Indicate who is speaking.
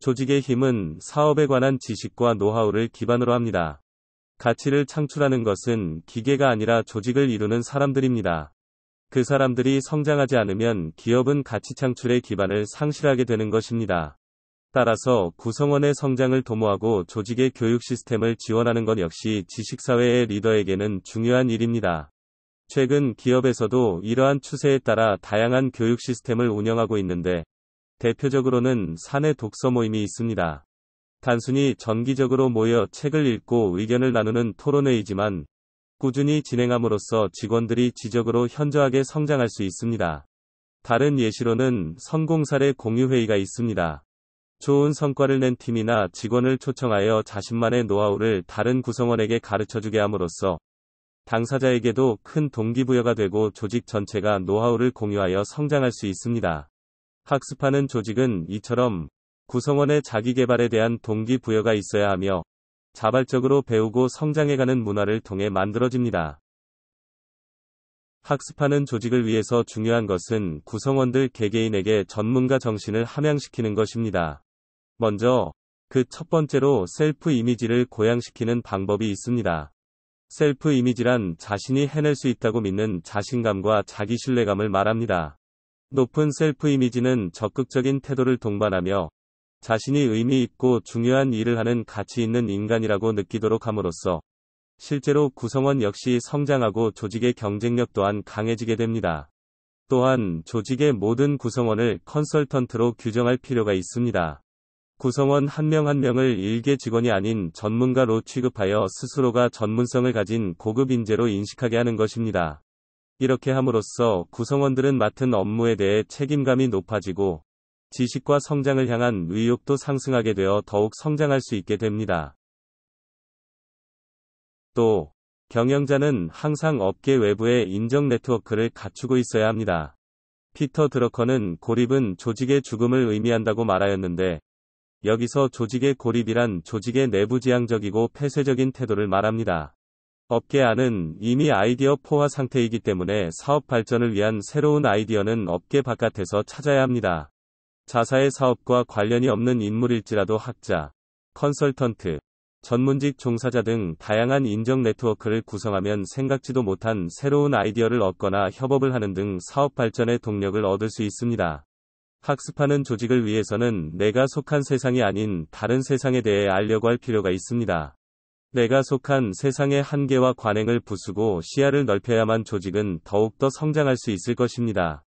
Speaker 1: 조직의 힘은 사업에 관한 지식과 노하우를 기반으로 합니다. 가치를 창출하는 것은 기계가 아니라 조직을 이루는 사람들입니다. 그 사람들이 성장하지 않으면 기업은 가치 창출의 기반을 상실하게 되는 것입니다. 따라서 구성원의 성장을 도모하고 조직의 교육 시스템을 지원하는 것 역시 지식사회의 리더에게는 중요한 일입니다. 최근 기업에서도 이러한 추세에 따라 다양한 교육 시스템을 운영하고 있는데 대표적으로는 사내 독서 모임이 있습니다. 단순히 정기적으로 모여 책을 읽고 의견을 나누는 토론회이지만 꾸준히 진행함으로써 직원들이 지적으로 현저하게 성장할 수 있습니다. 다른 예시로는 성공 사례 공유회의가 있습니다. 좋은 성과를 낸 팀이나 직원을 초청하여 자신만의 노하우를 다른 구성원에게 가르쳐주게 함으로써 당사자에게도 큰 동기부여가 되고 조직 전체가 노하우를 공유하여 성장할 수 있습니다. 학습하는 조직은 이처럼 구성원의 자기 개발에 대한 동기부여가 있어야 하며 자발적으로 배우고 성장해가는 문화를 통해 만들어집니다. 학습하는 조직을 위해서 중요한 것은 구성원들 개개인에게 전문가 정신을 함양시키는 것입니다. 먼저 그 첫 번째로 셀프 이미지를 고양시키는 방법이 있습니다. 셀프 이미지란 자신이 해낼 수 있다고 믿는 자신감과 자기 신뢰감을 말합니다. 높은 셀프 이미지는 적극적인 태도를 동반하며 자신이 의미 있고 중요한 일을 하는 가치 있는 인간이라고 느끼도록 함으로써 실제로 구성원 역시 성장하고 조직의 경쟁력 또한 강해지게 됩니다. 또한 조직의 모든 구성원을 컨설턴트로 규정할 필요가 있습니다. 구성원 한 명 한 명을 일개 직원이 아닌 전문가로 취급하여 스스로가 전문성을 가진 고급 인재로 인식하게 하는 것입니다. 이렇게 함으로써 구성원들은 맡은 업무에 대해 책임감이 높아지고 지식과 성장을 향한 의욕도 상승하게 되어 더욱 성장할 수 있게 됩니다. 또 경영자는 항상 업계 외부의 인정 네트워크를 갖추고 있어야 합니다. 피터 드러커는 고립은 조직의 죽음을 의미한다고 말하였는데 여기서 조직의 고립이란 조직의 내부 지향적이고 폐쇄적인 태도를 말합니다. 업계안은 이미 아이디어 포화 상태이기 때문에 사업 발전을 위한 새로운 아이디어는 업계 바깥에서 찾아야 합니다. 자사의 사업과 관련이 없는 인물일지라도 학자, 컨설턴트, 전문직 종사자 등 다양한 인적 네트워크를 구성하면 생각지도 못한 새로운 아이디어를 얻거나 협업을 하는 등 사업 발전의 동력을 얻을 수 있습니다. 학습하는 조직을 위해서는 내가 속한 세상이 아닌 다른 세상에 대해 알려고 할 필요가 있습니다. 내가 속한 세상의 한계와 관행을 부수고 시야를 넓혀야만 조직은 더욱더 성장할 수 있을 것입니다.